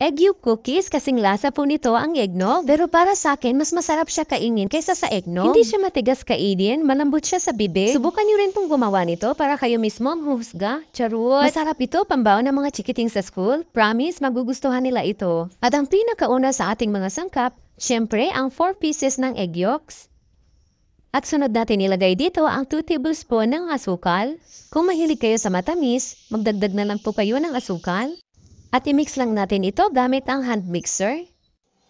Egg yolk cookies kasing lasa po nito ang eggnog, pero para sa akin mas masarap siya kainin kaysa sa eggnog. Hindi siya matigas kainin, malambot siya sa bibig. Subukan niyo rin pong gumawa nito para kayo mismo ang huhusga, charot. Masarap ito pambao ng mga chikiting sa school, promise magugustuhan nila ito. At ang pinakauna sa ating mga sangkap, syempre ang 4 pieces ng egg yolks. At sunod natin ilagay dito ang 2 tablespoon ng asukal. Kung mahilig kayo sa matamis, magdagdag na lang po kayo ng asukal. At i-mix lang natin ito gamit ang hand mixer.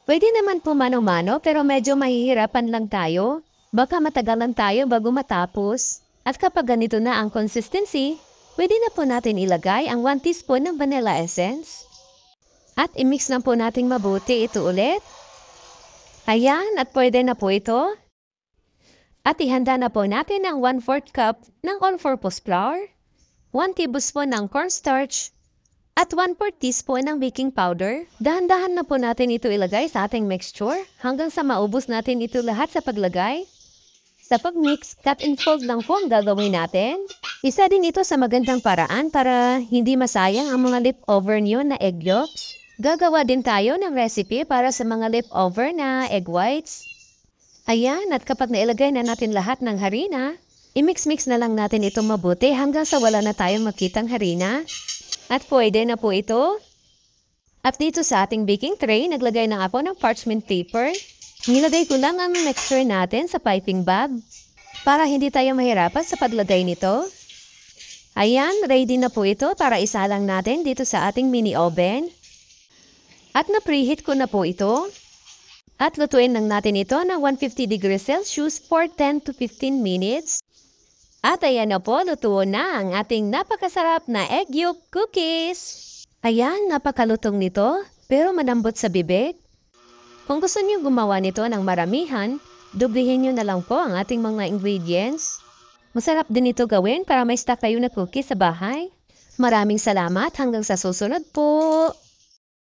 Pwede naman po mano-mano pero medyo mahihirapan lang tayo. Baka matagalan tayo bago matapos. At kapag ganito na ang consistency, pwede na po natin ilagay ang 1 teaspoon ng vanilla essence. At i-mix na po natin mabuti ito ulit. Ayan, at pwede na po ito. At ihanda na po natin ang 1 4 cup ng on-purpose flour, 1 tablespoon ng cornstarch, at 1/4 teaspoon ng baking powder. Dahan-dahan na po natin ito ilagay sa ating mixture hanggang sa maubos natin ito lahat sa paglagay. Sa pag-mix, cut and fold lang po ang gagawin natin. Isa din ito sa magandang paraan para hindi masayang ang mga leftover niyo na egg yolks. Gagawa din tayo ng recipe para sa mga leftover na egg whites. Ayan, at kapag nailagay na natin lahat ng harina, i-mix-mix na lang natin ito mabuti hanggang sa wala na tayong makitang harina. At pwede na po ito. At dito sa ating baking tray, naglagay na ako ng parchment paper. Nilagay ko lang ang mixture natin sa piping bag para hindi tayo mahirapan sa paglagay nito. Ayan, ready na po ito para isalang natin dito sa ating mini oven. At na-preheat ko na po ito. At lutuin lang natin ito ng 150 degrees Celsius for 10 to 15 minutes. At ayan na po, luto na ang ating napakasarap na egg yolk cookies. Ayan, napakalutong nito, pero manambot sa bibig. Kung gusto niyo gumawa nito ng maramihan, dublihin niyo na lang po ang ating mga ingredients. Masarap din ito gawin para may stock kayo na cookies sa bahay. Maraming salamat hanggang sa susunod po!